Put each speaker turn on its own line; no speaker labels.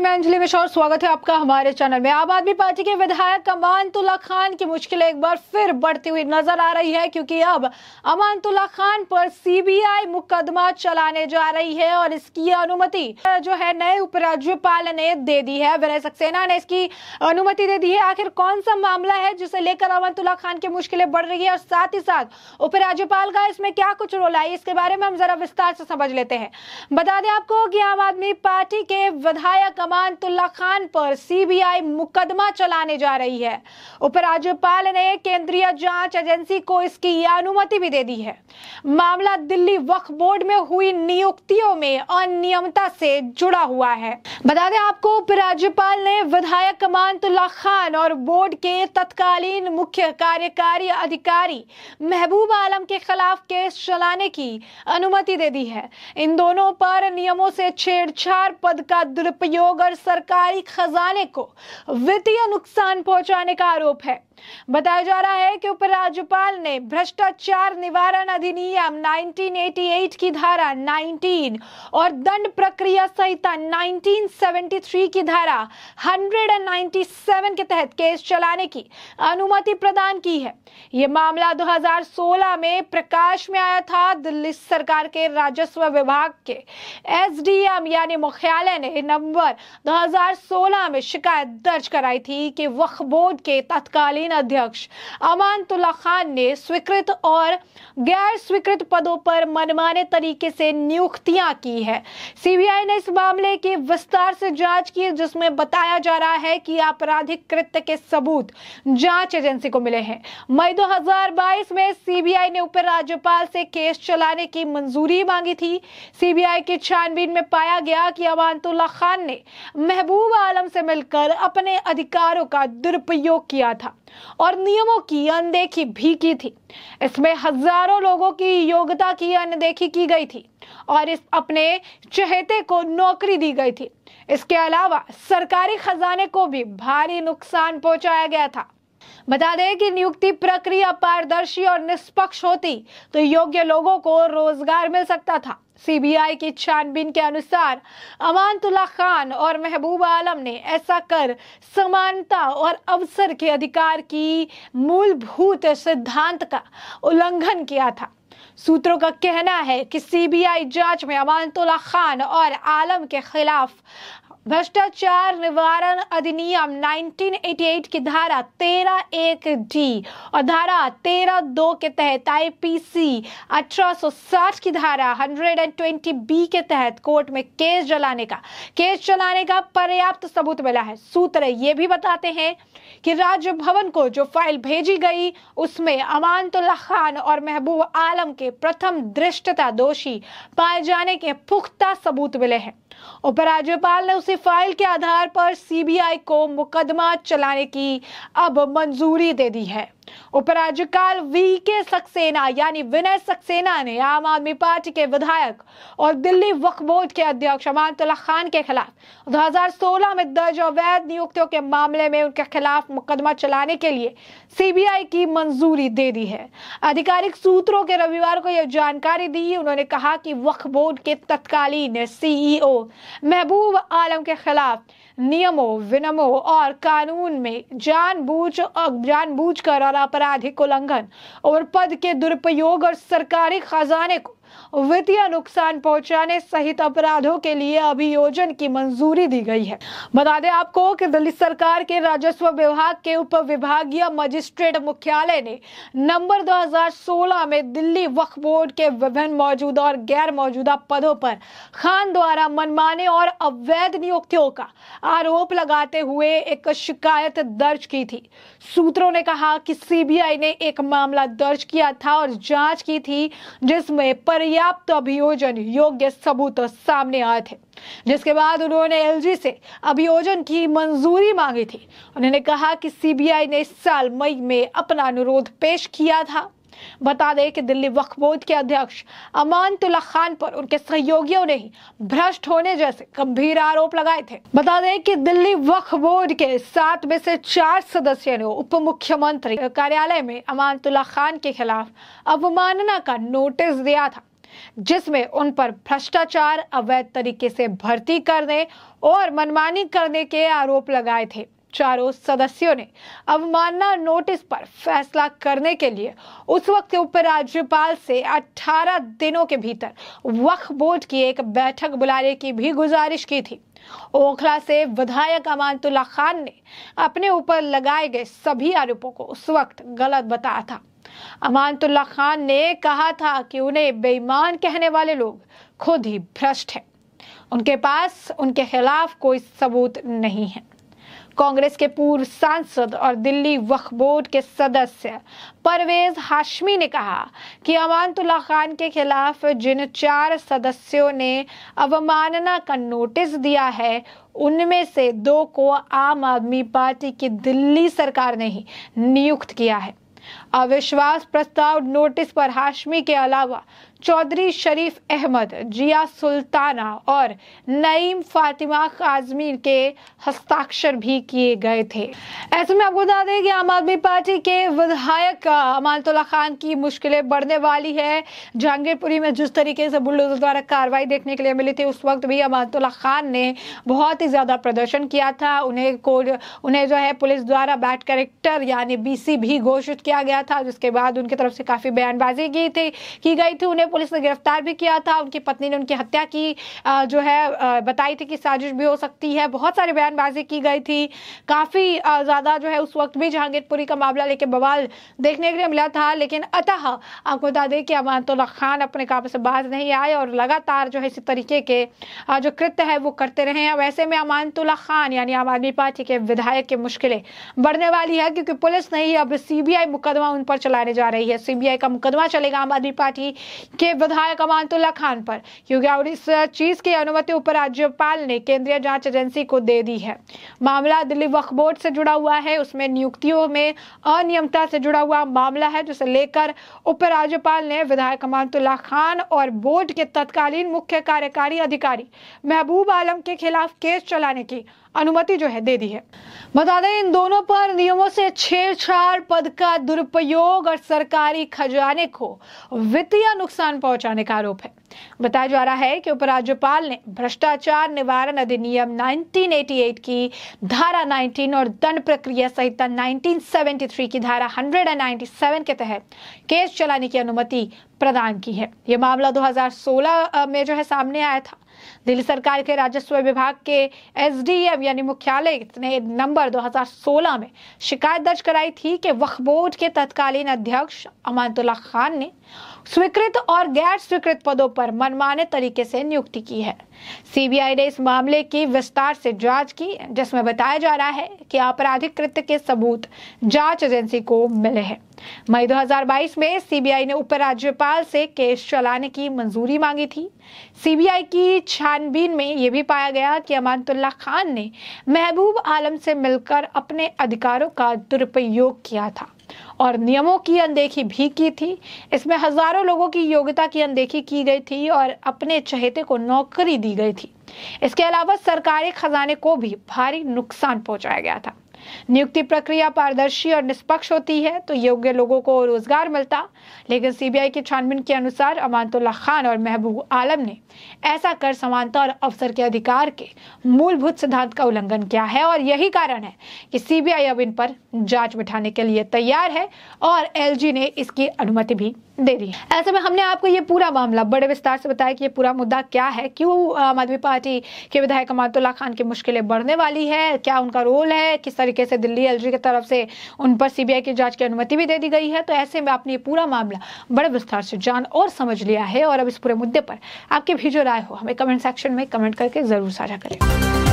नमस्कार मैं अंजलि मिश्रा और स्वागत है आपका हमारे चैनल में आम आदमी पार्टी के विधायक अमानतुल्ला खान की मुश्किलें एक बार फिर बढ़ती हुई नजर आ रही है क्योंकि अब अमानतुल्ला खान पर सीबीआई मुकदमा चलाने जा रही है और इसकी अनुमति जो है नए उपराज्यपाल ने दे दी है विनय सक्सेना ने इसकी अनुमति दे दी है आखिर कौन सा मामला है जिसे लेकर अमानतुल्ला खान की मुश्किलें बढ़ रही है और साथ ही साथ उपराज्यपाल का इसमें क्या कुछ रोल आई इसके बारे में हम जरा विस्तार से समझ लेते हैं बता दें आपको कि आम आदमी पार्टी के विधायक अमानतुल्ला खान पर सीबीआई मुकदमा चलाने जा रही है उपराज्यपाल ने केंद्रीय जांच एजेंसी को इसकी अनुमति भी दे दी है मामला दिल्ली वक्फ बोर्ड में हुई नियुक्तियों में अनियमितता से जुड़ा हुआ है बता दें आपको उपराज्यपाल ने विधायक अमानतुल्ला खान और बोर्ड के तत्कालीन मुख्य कार्यकारी अधिकारी महबूब आलम के खिलाफ केस चलाने की अनुमति दे दी है इन दोनों पर नियमों से छेड़छाड़ पद का दुरुपयोग और सरकारी खजाने को वित्तीय नुकसान पहुंचाने का आरोप है बताया जा रहा है कि उपराज्यपाल ने भ्रष्टाचार निवारण अधिनियम 1988 की धारा 19 और दंड प्रक्रिया संहिता 1973 की धारा 197 के तहत केस चलाने की अनुमति प्रदान की है ये मामला 2016 में प्रकाश में आया था दिल्ली सरकार के राजस्व विभाग के एसडीएम यानी मुख्यालय ने नवंबर 2016 में शिकायत दर्ज कराई थी कि वक्फ बोर्ड के तत्कालीन तत्कालीन अध्यक्ष अमानतुल्ला खान ने स्वीकृत और गैर स्वीकृत पदों पर मनमाने तरीके से नियुक्तियां की है सीबीआई ने इस मामले की विस्तार से जांच की जिसमें बताया जा रहा है कि आपराधिक कृत्य के सबूत जांच एजेंसी को मिले हैं मई 2022 में सीबीआई ने उपराज्यपाल से केस चलाने की मंजूरी मांगी थी सीबीआई की छानबीन में पाया गया कि अमानतुल्ला खान ने महबूब आलम से मिलकर अपने अधिकारों का दुरुपयोग किया था और नियमों की अनदेखी भी की थी इसमें हजारों लोगों की योग्यता की अनदेखी की गई थी और इस अपने चहेते को नौकरी दी गई थी इसके अलावा सरकारी खजाने को भी भारी नुकसान पहुंचाया गया था बता दें कि नियुक्ति प्रक्रिया पारदर्शी और निष्पक्ष होती तो योग्य लोगों को रोजगार मिल सकता था सीबीआई की छानबीन के अनुसार अमानतुल्ला खान और महबूब आलम ने ऐसा कर समानता और अवसर के अधिकार की मूलभूत सिद्धांत का उल्लंघन किया था सूत्रों का कहना है कि सीबीआई जांच में अमानतुल्ला खान और आलम के खिलाफ भ्रष्टाचार निवारण अधिनियम 1988 की धारा तेरह एक डी और धारा तेरह दो के तहत आईपीसी 1860 की धारा 120 बी के तहत कोर्ट में केस जलाने का केस चलाने का पर्याप्त सबूत मिला है सूत्र ये भी बताते हैं कि राज्य भवन को जो फाइल भेजी गई उसमें अमानतुल्ला खान और महबूब आलम के प्रथम दृष्टता दोषी पाए जाने के पुख्ता सबूत मिले हैं उपराज्यपाल ने उसी फाइल के आधार पर सीबीआई को मुकदमा चलाने की अब मंजूरी दे दी है उपराज्यपाल वी के सक्सेना यानी विनय सक्सेना ने आम आदमी पार्टी के विधायक और दिल्ली वक्फ बोर्ड के अध्यक्ष अमानतुल्ला खान के खिलाफ 2016 में दर्ज अवैध नियुक्तियों के मामले में उनके खिलाफ मुकदमा चलाने के लिए सीबीआई की मंजूरी दे दी है आधिकारिक सूत्रों के रविवार को यह जानकारी दी उन्होंने कहा कि वक्फ बोर्ड के तत्कालीन सीईओ महबूब आलम के खिलाफ नियमों विनमों और कानून में जानबूझ जानबूझ कर और आपराधिक उल्लंघन और पद के दुरुपयोग और सरकारी खजाने को वित्तीय नुकसान पहुंचाने सहित अपराधों के लिए अभियोजन की मंजूरी दी गई है बता दें आपको कि दिल्ली सरकार के राजस्व विभाग के उप विभागीय मजिस्ट्रेट मुख्यालय ने नंबर 2016 में दिल्ली वक्फ बोर्ड के विभिन्न मौजूदा और गैर मौजूदा पदों पर खान द्वारा मनमाने और अवैध नियुक्तियों का आरोप लगाते हुए एक शिकायत दर्ज की थी सूत्रों ने कहा कि सीबीआई ने एक मामला दर्ज किया था और जांच की थी जिसमें पर्याप्त अभियोजन योग्य सबूत सामने आए थे जिसके बाद उन्होंने एलजी से अभियोजन की मंजूरी मांगी थी उन्होंने कहा कि सीबीआई ने इस साल मई में अपना अनुरोध पेश किया था बता दें कि दिल्ली वक्फ बोर्ड के अध्यक्ष अमानतुल्ला खान पर उनके सहयोगियों ने ही भ्रष्ट होने जैसे गंभीर आरोप लगाए थे बता दें कि दिल्ली वक्फ बोर्ड के सात में से चार सदस्य ने उप मुख्यमंत्री कार्यालय में अमानतुल्ला खान के खिलाफ अवमानना का नोटिस दिया था जिसमें उन पर भ्रष्टाचार अवैध तरीके से भर्ती करने और मनमानी करने के आरोप लगाए थे चारों सदस्यों ने अवमानना नोटिस पर फैसला करने के लिए उस वक्त उपराज्यपाल से 18 दिनों के भीतर वक्फ बोर्ड की एक बैठक बुलाने की भी गुजारिश की थी ओखला से विधायक अमानतुल्ला खान ने अपने ऊपर लगाए गए सभी आरोपों को उस वक्त गलत बताया था अमानतुल्ला खान ने कहा था कि उन्हें बेईमान कहने वाले लोग खुद ही भ्रष्ट हैं उनके पास उनके खिलाफ कोई सबूत नहीं है कांग्रेस के पूर्व सांसद और दिल्ली वक्फ बोर्ड के सदस्य परवेज हाशमी ने कहा कि अमानतुल्ला खान के खिलाफ जिन चार सदस्यों ने अवमानना का नोटिस दिया है उनमें से दो को आम आदमी पार्टी की दिल्ली सरकार ने ही नियुक्त किया है अविश्वास प्रस्ताव नोटिस पर हाशमी के अलावा चौधरी शरीफ अहमद जिया सुल्ताना और नईम फातिमा काजमीर के हस्ताक्षर भी किए गए थे ऐसे में आपको बता दें कि आम आदमी पार्टी के विधायक अमानतुल्ला खान की मुश्किलें बढ़ने वाली है जहांगीरपुरी में जिस तरीके से बुलडोजर द्वारा कार्रवाई देखने के लिए मिली थी उस वक्त भी अमानतुल्ला खान ने बहुत ही ज़्यादा प्रदर्शन किया था उन्हें को उन्हें जो है पुलिस द्वारा बैड करेक्टर यानी बी भी घोषित किया गया था जिसके बाद उनकी तरफ से काफ़ी बयानबाजी की थी की गई थी उन्हें में पुलिस ने गिरफ्तार भी किया था उनकी पत्नी ने उनकी हत्या की जो है बताई थी कि साजिश भी हो सकती है बहुत सारी बयानबाजी की गई थी काफ़ी ज़्यादा जो है उस वक्त भी जहांगीरपुरी का मामला लेके बवाल देखने के लिए मिला था लेकिन अतः आपको बता दें कि अमानतुल्ला खान अपने काम से बाहर नहीं आए और लगातार जो है इसी तरीके के जो कृत्य है वो करते रहे हैं वैसे में अमानतुल्ला खान यानी आम आदमी पार्टी के विधायक की मुश्किलें बढ़ने वाली है क्योंकि पुलिस नहीं अब सीबीआई मुकदमा उन पर चलाने जा रही है सीबीआई का मुकदमा चलेगा आम आदमी पार्टी के विधायक अमानतुल्ला खान पर क्योंकि और इस चीज की अनुमति उपराज्यपाल ने केंद्रीय जांच एजेंसी को दे दी है मामला दिल्ली वक्फ बोर्ड से जुड़ा हुआ है उसमें नियुक्तियों में अनियमितता से जुड़ा हुआ मामला है जिसे लेकर उपराज्यपाल ने विधायक अमानतुल्ला खान और बोर्ड के तत्कालीन मुख्य कार्यकारी अधिकारी महबूब आलम के खिलाफ केस चलाने की अनुमति जो है दे दी है बता दें इन दोनों पर नियमों से छेड़छाड़ पद का दुरुपयोग और सरकारी खजाने को वित्तीय नुकसान पहुंचाने का आरोप है बताया जा रहा है कि उपराज्यपाल ने भ्रष्टाचार निवारण अधिनियम 1988 की धारा 19 और दंड प्रक्रिया संहिता 1973 की धारा 197 के तहत केस चलाने की अनुमति प्रदान की है यह मामला 2016 में जो है सामने आया था दिल्ली सरकार के राजस्व विभाग के एसडीएम यानी मुख्यालय ने नंबर 2016 में शिकायत दर्ज कराई थी कि वक्फ बोर्ड के तत्कालीन अध्यक्ष अमानतुल्ला खान ने स्वीकृत और गैर स्वीकृत पदों पर मनमाने तरीके से नियुक्ति की है सीबीआई ने इस मामले की विस्तार से जांच की जिसमें बताया जा रहा है कि आपराधिक कृत्य के सबूत जांच एजेंसी को मिले हैं मई 2022 में सीबीआई ने उपराज्यपाल से केस चलाने की मंजूरी मांगी थी सीबीआई की छानबीन में यह भी पाया गया कि अमानतुल्ला खान ने महबूब आलम से मिलकर अपने अधिकारों का दुरुपयोग किया था और नियमों की अनदेखी भी की थी इसमें हजारों लोगों की योग्यता की अनदेखी की गई थी और अपने चहेते को नौकरी दी गई थी इसके अलावा सरकारी खजाने को भी भारी नुकसान पहुंचाया गया था नियुक्ति प्रक्रिया पारदर्शी और निष्पक्ष होती है तो योग्य लोगों को रोजगार मिलता लेकिन सीबीआई की छानबीन के अनुसार अमानतुल्ला खान और महबूब आलम ने ऐसा कर समानता और अवसर के अधिकार के मूलभूत सिद्धांत का उल्लंघन किया है और यही कारण है कि सीबीआई अब इन पर जांच बिठाने के लिए तैयार है और एलजी ने इसकी अनुमति भी दे दी ऐसे में हमने आपको ये पूरा मामला बड़े विस्तार से बताया कि ये पूरा मुद्दा क्या है क्यों आम आदमी पार्टी के विधायक अमानतुल्ला खान की मुश्किलें बढ़ने वाली है क्या उनका रोल है किस तरीके तरीके से दिल्ली एलजी की तरफ से उन पर सीबीआई की जांच की अनुमति भी दे दी गई है तो ऐसे में आपने ये पूरा मामला बड़े विस्तार से जान और समझ लिया है और अब इस पूरे मुद्दे पर आपकी भी जो राय हो हमें कमेंट सेक्शन में कमेंट करके जरूर साझा करें